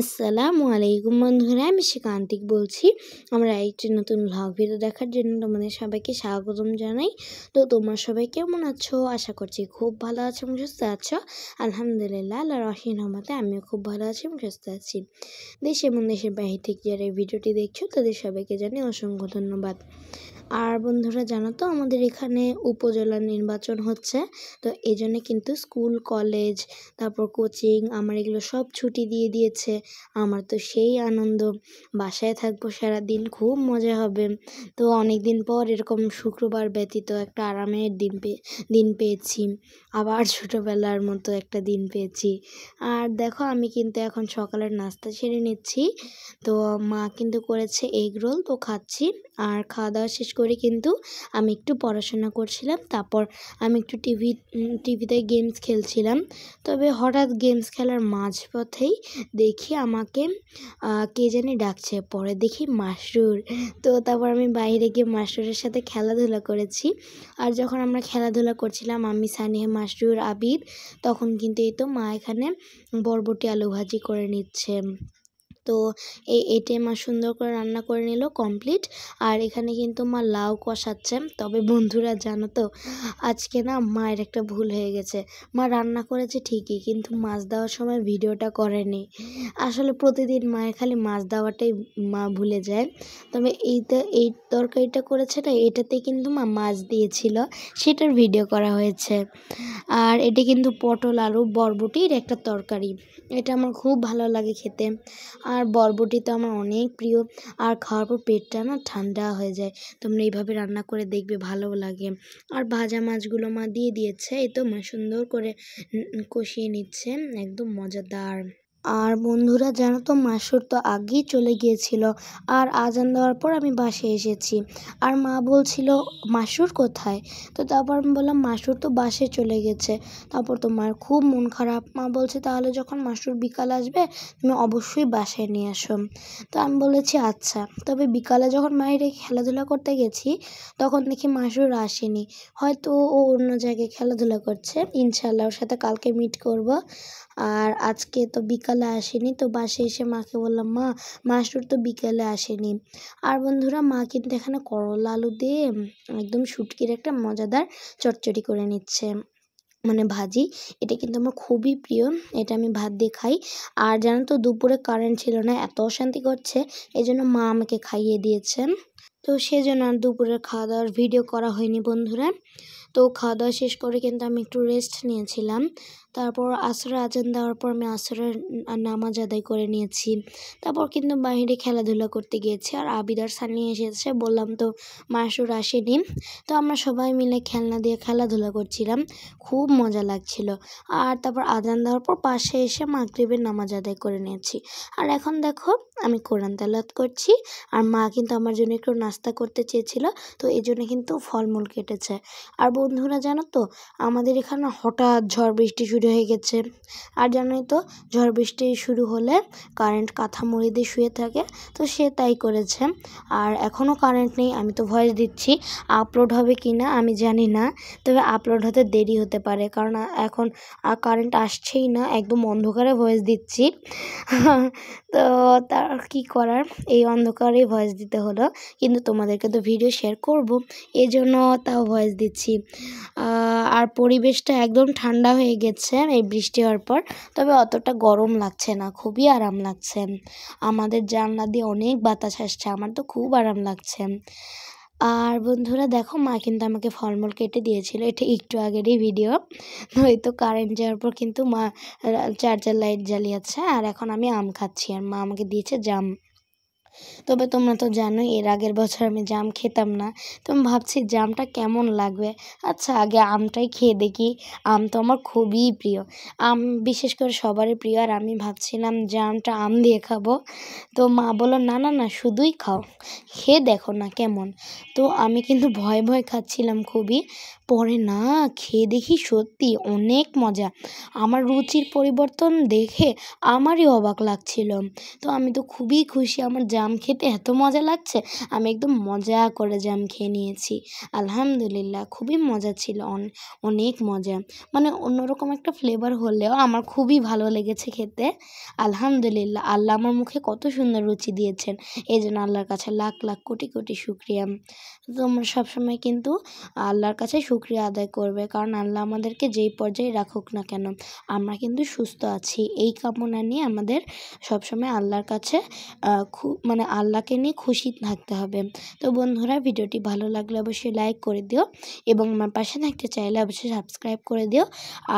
আসসালামু আলাইকুম বন্ধুরা আমি শ্রীকান্তিক বলছি আমরা একটি নতুন ভ্লগ ভিডিও দেখার জন্য তোমাদের সবাইকে স্বাগতম জানাই তো তোমরা সবাই কেমন আছো আশা করছি খুব ভালো আছো এবং সুস্থ আছো আলহামদুলিল্লাহ আল্লাহ রহিন রহমতে আমিও খুব ভালো আছি এবং সুস্থ আছি দেশ এবং দেশের বাহির থেকে যারা এই ভিডিওটি দেখছো তাদের সবাইকে জানাই অসংখ্য ধন্যবাদ আর বন্ধুরা জানো তো আমাদের এখানে উপজেলা নির্বাচন হচ্ছে তো এই জন্য কিন্তু স্কুল কলেজ তারপর কোচিং আমার এগুলো সব ছুটি দিয়ে দিয়েছে আমার তো সেই আনন্দ বাসায় থাকবো সারাদিন খুব মজা হবে তো অনেক দিন পর এরকম শুক্রবার ব্যতীত একটা আরামের দিন পে দিন পেয়েছি আবার ছোটোবেলার মতো একটা দিন পেয়েছি আর দেখো আমি কিন্তু এখন সকালের নাস্তা ছেড়ে নিচ্ছি তো মা কিন্তু করেছে এগ রোল তো খাচ্ছি আর খাওয়া দাওয়া শেষ করে কিন্তু আমি একটু পড়াশোনা করছিলাম তারপর আমি একটু টিভি টিভিতে গেমস খেলছিলাম তবে হঠাৎ গেমস খেলার মাঝপথেই দেখি আমাকে কে জানি ডাকছে পরে দেখি মাসরুর তো তারপর আমি বাইরে গিয়ে মাসরুরের সাথে খেলাধুলা করেছি আর যখন আমরা খেলাধুলা করছিলাম আমি সানিহে মাসরুর আবিদ তখন কিন্তু এই তো মা এখানে বরবটি আলু ভাজি করে নিচ্ছে তো এই এটে মা সুন্দর করে রান্না করে নিল কমপ্লিট আর এখানে কিন্তু মা লাউ কষাচ্ছে তবে বন্ধুরা জানো তো আজকে না মায়ের একটা ভুল হয়ে গেছে মা রান্না করেছে ঠিকই কিন্তু মাছ দেওয়ার সময় ভিডিওটা করেনি আসলে প্রতিদিন মায়ের খালি মাছ দেওয়াটাই মা ভুলে যায় তবে এইটা এই তরকারিটা করেছে না এটাতে কিন্তু মা মাছ দিয়েছিল সেটার ভিডিও করা হয়েছে আর এটা কিন্তু পটল আলু বরবটির একটা তরকারি এটা আমার খুব ভালো লাগে খেতে আর বরবটি তো আমার অনেক প্রিয় আর খাওয়ার পর পেটটা না ঠান্ডা হয়ে যায় তোমরা এইভাবে রান্না করে দেখবে ভালো লাগে আর ভাজা মাছগুলো মা দিয়ে দিয়েছে এই তো মা সুন্দর করে কষিয়ে নিচ্ছে একদম মজাদার আর বন্ধুরা জানো তো মাসুর তো আগেই চলে গিয়েছিল আর আজান দেওয়ার পর আমি বাসে এসেছি আর মা বলছিল মাসুর কোথায় তো তারপর আমি বললাম মাসুর তো বাসে চলে গেছে তারপর তো মার খুব মন খারাপ মা বলছে তাহলে যখন মাসুর বিকাল আসবে তুমি অবশ্যই বাসায় নিয়ে আসো তো আমি বলেছি আচ্ছা তবে বিকালে যখন মায়ের খেলাধুলা করতে গেছি তখন দেখি মাসুর আসেনি হয়তো ও অন্য জায়গায় খেলাধুলা করছে ইনশাল্লাহ ওর সাথে কালকে মিট করব আর আজকে তো বিকাল বিকালে আসেনি তো বাসে এসে মাকে বললাম মা মাসুর তো বিকালে আসেনি আর বন্ধুরা মা কিন্তু এখানে করলা আলু দিয়ে একদম শুটকির একটা মজাদার চটচড়ি করে নিচ্ছে মানে ভাজি এটা কিন্তু আমার খুবই প্রিয় এটা আমি ভাত দিয়ে খাই আর জানো তো দুপুরে কারেন্ট ছিল না এত অশান্তি করছে এই জন্য মা আমাকে খাইয়ে দিয়েছেন তো সেজন্য আর দুপুরের খাওয়া দাওয়ার ভিডিও করা হয়নি বন্ধুরা তো খাওয়া দাওয়া শেষ করে কিন্তু আমি একটু রেস্ট নিয়েছিলাম তারপর আসরা আজান দেওয়ার পর আমি আসরের নামাজ আদায় করে নিয়েছি তারপর কিন্তু বাহিরে খেলাধুলা করতে গিয়েছি আর আবিদার সানি এসেছে বললাম তো মাসুর আসেনি তো আমরা সবাই মিলে খেলনা দিয়ে খেলাধুলা করছিলাম খুব মজা লাগছিল আর তারপর আজান দেওয়ার পর পাশে এসে মাগরিবের নামাজ আদায় করে নিয়েছি আর এখন দেখো আমি কোরআন তালাত করছি আর মা কিন্তু আমার জন্য একটু নাস্তা করতে চেয়েছিল তো এই জন্য কিন্তু ফলমূল কেটেছে আর বন্ধুরা জানো তো আমাদের এখানে হঠাৎ ঝড় বৃষ্টি শুরু হয়ে গেছে আর জানোই তো ঝড় বৃষ্টি শুরু হলে কারেন্ট কাঁথা মুড়ি দিয়ে শুয়ে থাকে তো সে তাই করেছে আর এখনও কারেন্ট নেই আমি তো ভয়েস দিচ্ছি আপলোড হবে কি না আমি জানি না তবে আপলোড হতে দেরি হতে পারে কারণ এখন কারেন্ট আসছেই না একদম অন্ধকারে ভয়েস দিচ্ছি তো তার কি করার এই অন্ধকারে ভয়েস দিতে হলো কিন্তু তোমাদেরকে তো ভিডিও শেয়ার করব এজন্য তাও ভয়েস দিচ্ছি আর পরিবেশটা একদম ঠান্ডা হয়ে গেছে এই বৃষ্টি হওয়ার পর তবে অতটা গরম লাগছে না খুবই আরাম লাগছে আমাদের জানলা দিয়ে অনেক বাতাস আসছে আমার তো খুব আরাম লাগছে আর বন্ধুরা দেখো মা কিন্তু আমাকে ফলমূল কেটে দিয়েছিল এটা একটু আগেরই ভিডিও তো কারেন্ট যাওয়ার পর কিন্তু মা চার্জার লাইট জ্বালিয়েছে আর এখন আমি আম খাচ্ছি আর মা আমাকে দিয়েছে জাম তবে তোমরা তো জানোই এর আগের বছর আমি জাম খেতাম না তো আমি ভাবছি জামটা কেমন লাগবে আচ্ছা আগে আমটাই খেয়ে দেখি আম তো আমার খুবই প্রিয় আম বিশেষ করে সবারই প্রিয় আর আমি ভাবছিলাম জামটা আম দিয়ে খাবো তো মা বলো না না না শুধুই খাও খেয়ে দেখো না কেমন তো আমি কিন্তু ভয়ে ভয়ে খাচ্ছিলাম খুবই পরে না খেয়ে দেখি সত্যি অনেক মজা আমার রুচির পরিবর্তন দেখে আমারই অবাক লাগছিল তো আমি তো খুবই খুশি আমার জাম খেতে এত মজা লাগছে আমি একদম মজা করে জাম খেয়ে নিয়েছি আলহামদুলিল্লাহ খুবই মজা ছিল অনেক মজা মানে অন্যরকম একটা ফ্লেভার হলেও আমার খুবই ভালো লেগেছে খেতে আলহামদুলিল্লাহ আল্লাহ আমার মুখে কত সুন্দর রুচি দিয়েছেন এই জন্য আল্লাহর কাছে লাখ লাখ কোটি কোটি শুক্রিয়া তোমরা সবসময় কিন্তু আল্লাহর কাছে শুক্রিয়া আদায় করবে কারণ আল্লাহ আমাদেরকে যেই পর্যায়ে রাখুক না কেন আমরা কিন্তু সুস্থ আছি এই কামনা নিয়ে আমাদের সবসময় আল্লাহর কাছে মানে আল্লাহকে নিয়ে খুশি থাকতে হবে তো বন্ধুরা ভিডিওটি ভালো লাগলে অবশ্যই লাইক করে দিও এবং আমার পাশে থাকতে চাইলে অবশ্যই সাবস্ক্রাইব করে দিও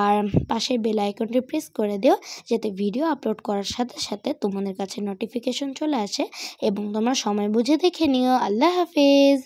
আর পাশের বেল আইকনটি প্রেস করে দিও যাতে ভিডিও আপলোড করার সাথে সাথে তোমাদের কাছে নোটিফিকেশন চলে আসে এবং তোমরা সময় বুঝে দেখে নিও আল্লাহ হাফিজ